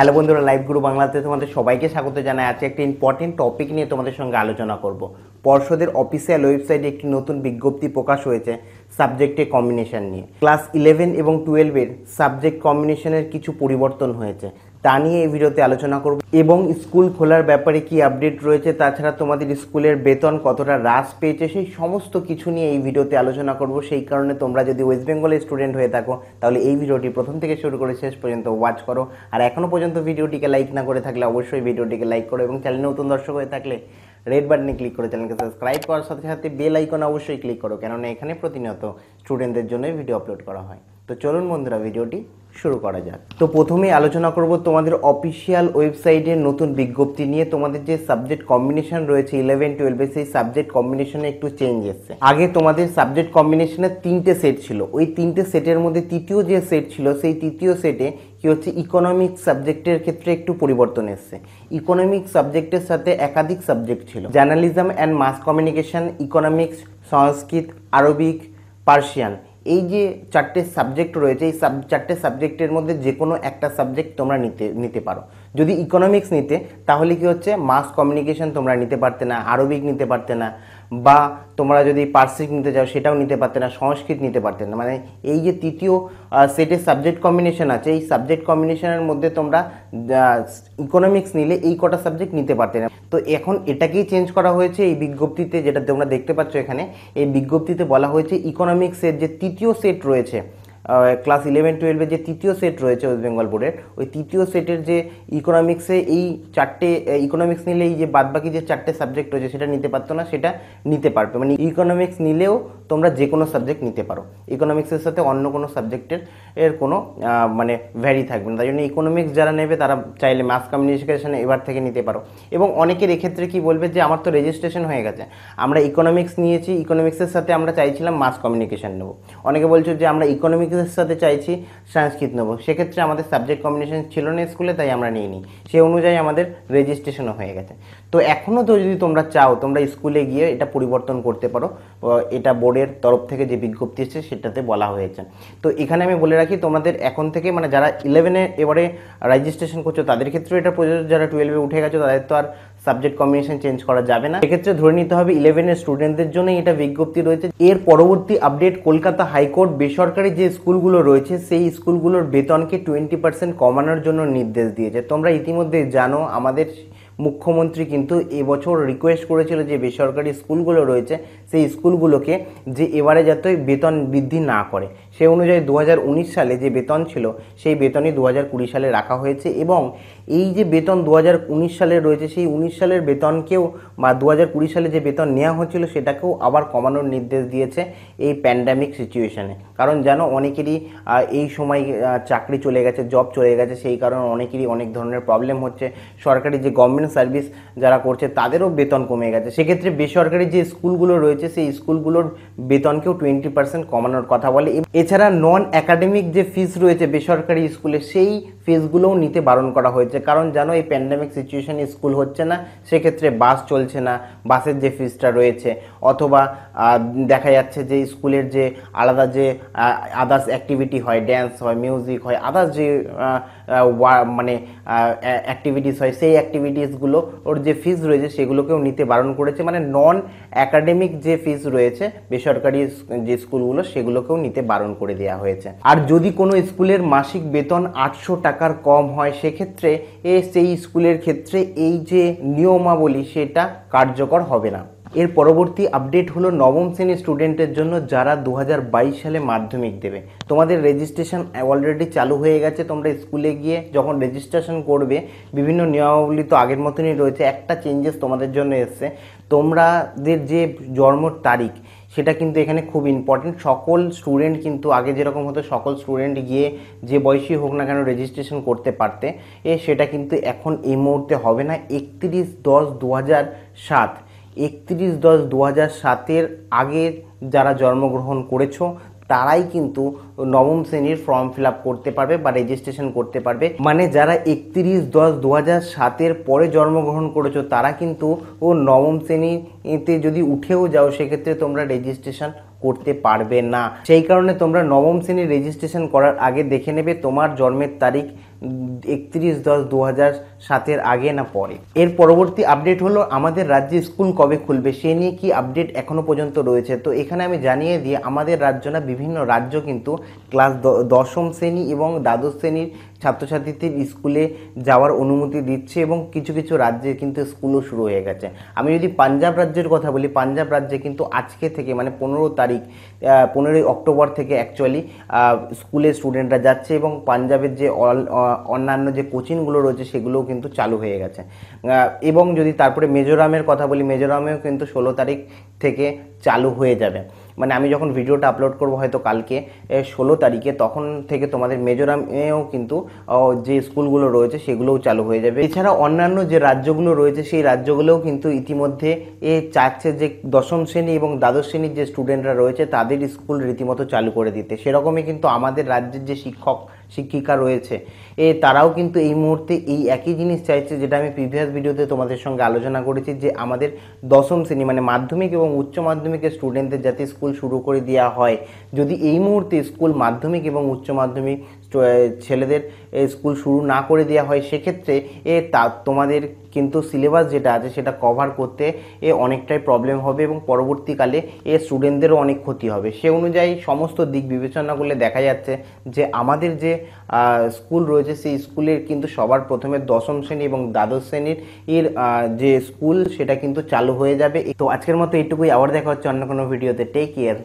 hello বন্ধুরা live গুরু বাংলাতে তোমাদের সবাইকে স্বাগত জানাই আজকে একটা ইম্পর্টেন্ট টপিক নিয়ে তোমাদের সঙ্গে আলোচনা করব পর্ষদের অফিসিয়াল ওয়েবসাইটে একটি নতুন বিজ্ঞপ্তি প্রকাশ হয়েছে সাবজেক্টের কম্বিনেশন নিয়ে ক্লাস ইলেভেন এবং টুয়েলভের সাবজেক্ট কম্বিনেশনের কিছু পরিবর্তন হয়েছে তা নিয়ে এই ভিডিওতে আলোচনা করব এবং স্কুল খোলার ব্যাপারে কি আপডেট রয়েছে তাছাড়া তোমাদের স্কুলের বেতন কতটা হ্রাস পেয়েছে সেই সমস্ত কিছু নিয়ে এই ভিডিওতে আলোচনা করব সেই কারণে তোমরা যদি ওয়েস্ট বেঙ্গলের স্টুডেন্ট হয়ে থাকো তাহলে এই ভিডিওটি প্রথম থেকে শুরু করে শেষ পর্যন্ত ওয়াচ করো আর এখনও পর্যন্ত ভিডিওটিকে লাইক না করে থাকলে অবশ্যই ভিডিওটিকে লাইক করো এবং চ্যানেল নতুন দর্শক হয়ে থাকলে রেড বাটনে ক্লিক করে চ্যানেলকে সাবস্ক্রাইব করার সাথে সাথে বেল আইকন অবশ্যই ক্লিক করো কেননা এখানে প্রতিনিয়ত স্টুডেন্টদের জন্য ভিডিও আপলোড করা হয় তো চলুন বন্ধুরা ভিডিওটি শুরু করা যাক তো প্রথমেই আলোচনা করব তোমাদের অফিসিয়াল ওয়েবসাইটের নতুন বিজ্ঞপ্তি নিয়ে তোমাদের যে সাবজেক্ট কম্বিনেশন রয়েছে ইলেভেন টুয়েলভে সেই সাবজেক্ট কম্বিনেশনে একটু চেঞ্জ এসছে আগে তোমাদের সাবজেক্ট কম্বিনেশনের তিনটে সেট ছিল ওই তিনটে সেটের মধ্যে তৃতীয় যে সেট ছিল সেই তৃতীয় সেটে কী হচ্ছে ইকোনমিক সাবজেক্টের ক্ষেত্রে একটু পরিবর্তন এসছে ইকোনমিক সাবজেক্টের সাথে একাধিক সাবজেক্ট ছিল journalism and mass communication economics Sanskrit Arabic Persian এই যে চারটে সাবজেক্ট রয়েছে এই সাব চারটে সাবজেক্টের মধ্যে যে কোনো একটা সাবজেক্ট তোমরা নিতে নিতে পারো যদি ইকোনমিক্স নিতে তাহলে কি হচ্ছে মাস কমিউনিকেশন তোমরা নিতে পারতে না আরবিক নিতে পারতে না বা তোমরা যদি পার্সিক নিতে চাও সেটাও নিতে পারতে না সংস্কৃত নিতে পারতে না মানে এই যে তৃতীয় সেটের সাবজেক্ট কম্বিনেশন আছে এই সাবজেক্ট কম্বিনেশনের মধ্যে তোমরা ইকোনমিক্স নিলে এই কটা সাবজেক্ট নিতে পারতে না তো এখন এটাকেই চেঞ্জ করা হয়েছে এই বিজ্ঞপ্তিতে যেটা তোমরা দেখতে পাচ্ছ এখানে এই বিজ্ঞপ্তিতে বলা হয়েছে ইকোনমিক্সের যে তৃতীয় সেট রয়েছে ক্লাস ইলেভেন টুয়েলভের যে তৃতীয় সেট রয়েছে ওয়েস্ট বেঙ্গল বোর্ডের ওই তৃতীয় সেটের যে ইকোনমিক্সে এই চারটে ইকোনমিক্স নিলে এই যে বাদবাকি যে চারটে সাবজেক্ট রয়েছে সেটা নিতে পারতো না সেটা নিতে পারবে মানে ইকোনমিক্স নিলেও তোমরা যে কোনো সাবজেক্ট নিতে পারো ইকোনমিক্সের সাথে অন্য কোনো সাবজেক্টের এর কোনো মানে ভ্যারি থাকবে না তাই জন্য ইকোনমিক্স যারা নেবে তারা চাইলে মাস কমিউনিকেশন এবার থেকে নিতে পারো এবং অনেকের এক্ষেত্রে কি বলবে যে আমার তো রেজিস্ট্রেশন হয়ে গেছে আমরা ইকোনমিক্স নিয়েছি ইকোনমিক্সের সাথে আমরা চাইছিলাম মাস কমিউনিকেশন নেবো অনেকে বলছো যে আমরা ইকোনমিক্সের সাথে চাইছি সংস্কৃত নেবো সেক্ষেত্রে আমাদের সাবজেক্ট কম্বিনেশন ছিল না স্কুলে তাই আমরা নিয়ে নিই সে অনুযায়ী আমাদের রেজিস্ট্রেশনও হয়ে গেছে তো এখনও তো যদি তোমরা চাও তোমরা স্কুলে গিয়ে এটা পরিবর্তন করতে পারো এটা বোর্ড বোর্ডের তরফ থেকে যে বিজ্ঞপ্তি এসেছে সেটাতে বলা হয়েছে তো এখানে আমি বলে রাখি তোমাদের এখন থেকে মানে যারা ইলেভেনে এবারে রেজিস্ট্রেশন করছো তাদের ক্ষেত্রে এটা প্রযোজ্য যারা টুয়েলভে উঠে গেছো তাদের তো আর সাবজেক্ট কম্বিনেশন চেঞ্জ করা যাবে না এক্ষেত্রে ধরে নিতে হবে ইলেভেনের স্টুডেন্টদের জন্য এটা বিজ্ঞপ্তি রয়েছে এর পরবর্তী আপডেট কলকাতা হাইকোর্ট বেসরকারি যে স্কুলগুলো রয়েছে সেই স্কুলগুলোর বেতনকে টোয়েন্টি পার্সেন্ট কমানোর জন্য নির্দেশ দিয়েছে তোমরা ইতিমধ্যে জানো আমাদের মুখ্যমন্ত্রী কিন্তু এবছর রিকোয়েস্ট করেছিল যে বেসরকারি স্কুলগুলো রয়েছে সেই স্কুলগুলোকে যে এবারে যাতে বেতন বৃদ্ধি না করে সে অনুযায়ী দু সালে যে বেতন ছিল সেই বেতনই দু সালে রাখা হয়েছে এবং এই যে বেতন দু সালে রয়েছে সেই উনিশ সালের বেতনকেও বা দু সালে যে বেতন নেওয়া হয়েছিল সেটাকেও আবার কমানোর নির্দেশ দিয়েছে এই প্যান্ডামিক সিচুয়েশানে কারণ যেন অনেকেরই এই সময় চাকরি চলে গেছে জব চলে গেছে সেই কারণে অনেকেরই অনেক ধরনের প্রবলেম হচ্ছে সরকারি যে গভর্নমেন্ট গভর্নমেন্ট সার্ভিস যারা করছে তাদেরও বেতন কমে গেছে সেক্ষেত্রে বেসরকারি যে স্কুলগুলো রয়েছে সেই স্কুলগুলোর বেতনকেও টোয়েন্টি পার্সেন্ট কমানোর কথা বলে এছাড়া নন অ্যাকাডেমিক যে ফিস রয়েছে বেসরকারি স্কুলে সেই ফিসগুলোও নিতে বারণ করা হয়েছে কারণ জানো এই প্যান্ডামিক সিচুয়েশানে স্কুল হচ্ছে না সেক্ষেত্রে বাস চলছে না বাসের যে ফিসটা রয়েছে অথবা দেখা যাচ্ছে যে স্কুলের যে আলাদা যে আদার্স অ্যাক্টিভিটি হয় ড্যান্স হয় মিউজিক হয় আদার্স যে মানে অ্যাক্টিভিটিস হয় সেই অ্যাক্টিভিটিসগুলো ওর যে ফিস রয়েছে সেগুলোকেও নিতে বারণ করেছে মানে নন অ্যাকাডেমিক যে ফিস রয়েছে বেসরকারি যে স্কুলগুলো সেগুলোকেও নিতে বারণ করে দেওয়া হয়েছে আর যদি কোনো স্কুলের মাসিক বেতন আটশো টাকার কম হয় সেক্ষেত্রে এ সেই স্কুলের ক্ষেত্রে এই যে নিয়মাবলী সেটা কার্যকর হবে না এর পরবর্তী আপডেট হলো নবম শ্রেণীর স্টুডেন্টের জন্য যারা দু সালে মাধ্যমিক দেবে তোমাদের রেজিস্ট্রেশন অলরেডি চালু হয়ে গেছে তোমরা স্কুলে গিয়ে যখন রেজিস্ট্রেশন করবে বিভিন্ন নিয়মাবলী তো আগের মতনই রয়েছে একটা চেঞ্জেস তোমাদের জন্য এসছে তোমরাদের যে জন্ম তারিখ সেটা কিন্তু এখানে খুব ইম্পর্টেন্ট সকল স্টুডেন্ট কিন্তু আগে যেরকম হতো সকল স্টুডেন্ট গিয়ে যে বয়সী হোক না কেন রেজিস্ট্রেশন করতে পারতে এ সেটা কিন্তু এখন এই মুহূর্তে হবে না একত্রিশ দশ দু সাত একত্রিশ দশ দু হাজার সাতের আগে যারা জন্মগ্রহণ করেছো তারাই কিন্তু নবম শ্রেণীর ফর্ম ফিল করতে পারবে বা রেজিস্ট্রেশন করতে পারবে মানে যারা একত্রিশ দশ দু হাজার সাতের পরে জন্মগ্রহণ করেছো তারা কিন্তু ও নবম শ্রেণীতে যদি উঠেও যাও সেক্ষেত্রে তোমরা রেজিস্ট্রেশন করতে পারবে না সেই কারণে তোমরা নবম শ্রেণীর রেজিস্ট্রেশন করার আগে দেখে নেবে তোমার জন্মের তারিখ একত্রিশ দশ দু হাজার সাতের আগে না পরে এর পরবর্তী আপডেট হলো আমাদের রাজ্যে স্কুল কবে খুলবে সে নিয়ে কি আপডেট এখনও পর্যন্ত রয়েছে তো এখানে আমি জানিয়ে দিয়ে আমাদের রাজ্য না বিভিন্ন রাজ্য কিন্তু ক্লাস দশম শ্রেণী এবং দ্বাদশ শ্রেণীর ছাত্রছাত্রীদের স্কুলে যাওয়ার অনুমতি দিচ্ছে এবং কিছু কিছু রাজ্যে কিন্তু স্কুলও শুরু হয়ে গেছে আমি যদি পাঞ্জাব রাজ্যের কথা বলি পাঞ্জাব রাজ্যে কিন্তু আজকে থেকে মানে পনেরো তারিখ পনেরোই অক্টোবর থেকে অ্যাকচুয়ালি স্কুলে স্টুডেন্টরা যাচ্ছে এবং পাঞ্জাবের যে অল অন্যান্য যে কোচিংগুলো রয়েছে সেগুলোও কিন্তু চালু হয়ে গেছে এবং যদি তারপরে মেজোরামের কথা বলি মেজোরামেও কিন্তু ষোলো তারিখ থেকে চালু হয়ে যাবে মানে আমি যখন ভিডিওটা আপলোড করব হয়তো কালকে ষোলো তারিখে তখন থেকে তোমাদের মেজোরামেও কিন্তু যে স্কুলগুলো রয়েছে সেগুলোও চালু হয়ে যাবে এছাড়া অন্যান্য যে রাজ্যগুলো রয়েছে সেই রাজ্যগুলোও কিন্তু ইতিমধ্যে এ চাচ্ছে যে দশম শ্রেণী এবং দ্বাদশ শ্রেণীর যে স্টুডেন্টরা রয়েছে তাদের স্কুল রীতিমতো চালু করে দিতে সেরকমই কিন্তু আমাদের রাজ্যের যে শিক্ষক শিক্ষিকা রয়েছে এ তারাও কিন্তু এই মুহূর্তে এই একই জিনিস চাইছে যেটা আমি প্রিভিয়াস ভিডিওতে তোমাদের সঙ্গে আলোচনা করেছি যে আমাদের দশম শ্রেণী মানে মাধ্যমিক এবং উচ্চ মাধ্যমিকের স্টুডেন্টদের যাতে স্কুল শুরু করে দেওয়া হয় যদি এই মুহূর্তে স্কুল মাধ্যমিক এবং উচ্চ মাধ্যমিক ছেলেদের স্কুল শুরু না করে দেওয়া হয় সেক্ষেত্রে এ তা তোমাদের কিন্তু সিলেবাস যেটা আছে সেটা কভার করতে এ অনেকটাই প্রবলেম হবে এবং পরবর্তীকালে এ স্টুডেন্টদেরও অনেক ক্ষতি হবে সে অনুযায়ী সমস্ত দিক বিবেচনা করলে দেখা যাচ্ছে যে আমাদের যে স্কুল রয়েছে সেই স্কুলের কিন্তু সবার প্রথমে দশম শ্রেণী এবং দ্বাদশ শ্রেণীর এর যে স্কুল সেটা কিন্তু চালু হয়ে যাবে তো আজকের মতো এইটুকুই আবার দেখা হচ্ছে অন্য কোনো ভিডিওতে টেক কেয়ার